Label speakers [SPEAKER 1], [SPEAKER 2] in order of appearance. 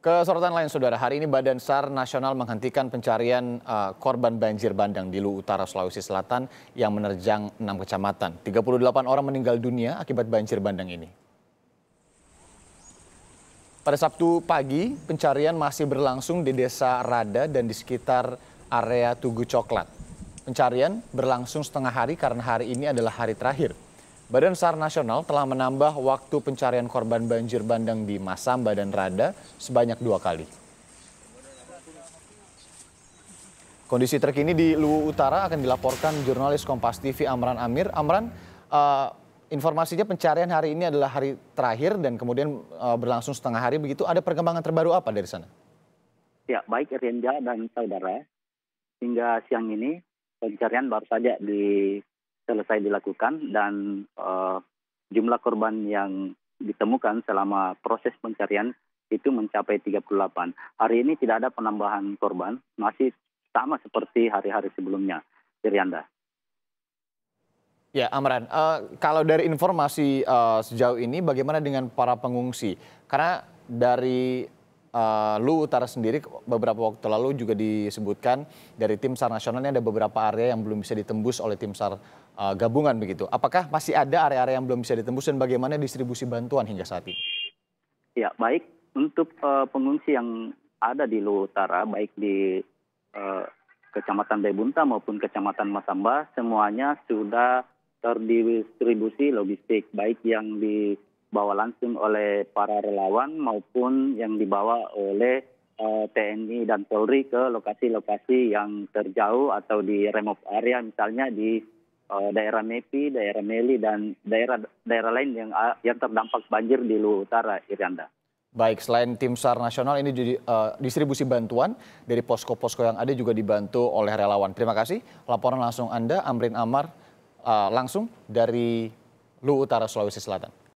[SPEAKER 1] Ke sorotan lain, saudara, hari ini Badan SAR Nasional menghentikan pencarian uh, korban banjir bandang di Lu Utara Sulawesi Selatan yang menerjang 6 kecamatan. 38 orang meninggal dunia akibat banjir bandang ini. Pada Sabtu pagi, pencarian masih berlangsung di Desa Rada dan di sekitar area Tugu Coklat. Pencarian berlangsung setengah hari karena hari ini adalah hari terakhir Badan SAR Nasional telah menambah waktu pencarian korban banjir bandang di Masamba dan Rada sebanyak dua kali. Kondisi terkini di Luwu Utara akan dilaporkan jurnalis Kompas TV Amran Amir. Amran, uh, informasinya pencarian hari ini adalah hari terakhir dan kemudian uh, berlangsung setengah hari begitu. Ada perkembangan terbaru apa dari sana?
[SPEAKER 2] Ya, baik Rinda dan saudara. Hingga siang ini pencarian baru saja di selesai dilakukan dan uh, jumlah korban yang ditemukan selama proses pencarian itu mencapai 38. Hari ini tidak ada penambahan korban, masih sama seperti hari-hari sebelumnya. Irianda.
[SPEAKER 1] Ya, Amran, uh, kalau dari informasi uh, sejauh ini, bagaimana dengan para pengungsi? Karena dari uh, lu utara sendiri beberapa waktu lalu juga disebutkan dari tim SAR nasional ini ada beberapa area yang belum bisa ditembus oleh tim SAR uh, gabungan begitu. Apakah masih ada area-area yang belum bisa ditembus dan bagaimana distribusi bantuan hingga saat ini?
[SPEAKER 2] Ya, baik untuk uh, pengungsi yang ada di Lu Utara baik di uh, Kecamatan Bebunta maupun Kecamatan Masamba, semuanya sudah terdistribusi logistik baik yang di dibawa langsung oleh para relawan maupun yang dibawa oleh uh, eh, TNI dan Polri ke lokasi-lokasi yang terjauh atau di remote area misalnya di uh, daerah Mepi, daerah Meli dan daerah daerah lain yang eh, yang terdampak banjir di Luhut Utara, Irianda.
[SPEAKER 1] Baik, selain tim SAR nasional ini jadi uh, distribusi bantuan dari posko-posko yang ada juga dibantu oleh relawan. Terima kasih laporan langsung Anda Amrin Amar uh, langsung dari Lu Utara Sulawesi Selatan.